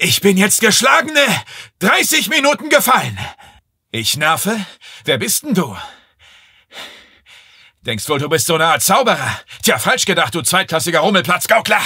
Ich bin jetzt geschlagene 30 Minuten gefallen. Ich nerve? Wer bist denn du? Denkst wohl, du bist so eine Art Zauberer. Tja, falsch gedacht, du zweitklassiger Rummelplatzgaukler.